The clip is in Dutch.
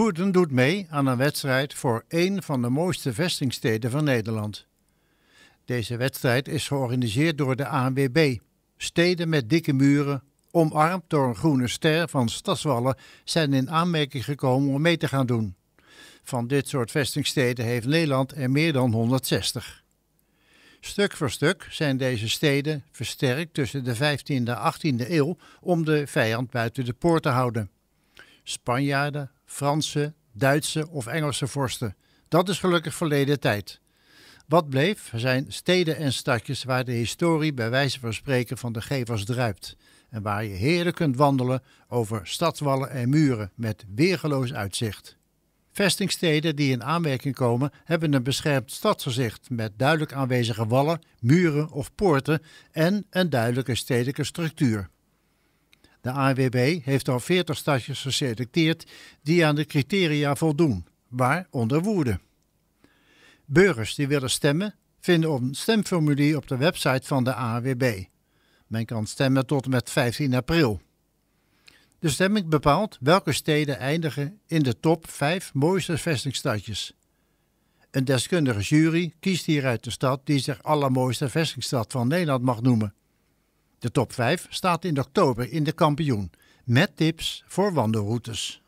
Woerden doet mee aan een wedstrijd voor een van de mooiste vestingsteden van Nederland. Deze wedstrijd is georganiseerd door de ANWB. Steden met dikke muren, omarmd door een groene ster van stadswallen, zijn in aanmerking gekomen om mee te gaan doen. Van dit soort vestingsteden heeft Nederland er meer dan 160. Stuk voor stuk zijn deze steden versterkt tussen de 15e en 18e eeuw om de vijand buiten de poort te houden. Spanjaarden, Franse, Duitse of Engelse vorsten. Dat is gelukkig verleden tijd. Wat bleef zijn steden en stadjes waar de historie bij wijze van spreken van de gevers druipt. En waar je heerlijk kunt wandelen over stadswallen en muren met weergeloos uitzicht. Vestingsteden die in aanmerking komen hebben een beschermd stadsgezicht met duidelijk aanwezige wallen, muren of poorten en een duidelijke stedelijke structuur. De AWB heeft al 40 stadjes geselecteerd die aan de criteria voldoen, waaronder Woerden. Burgers die willen stemmen vinden een stemformulier op de website van de AWB. Men kan stemmen tot en met 15 april. De stemming bepaalt welke steden eindigen in de top 5 mooiste vestingstadjes. Een deskundige jury kiest hieruit de stad die zich allermooiste vestingstad van Nederland mag noemen. De top 5 staat in oktober in de kampioen met tips voor wandelroutes.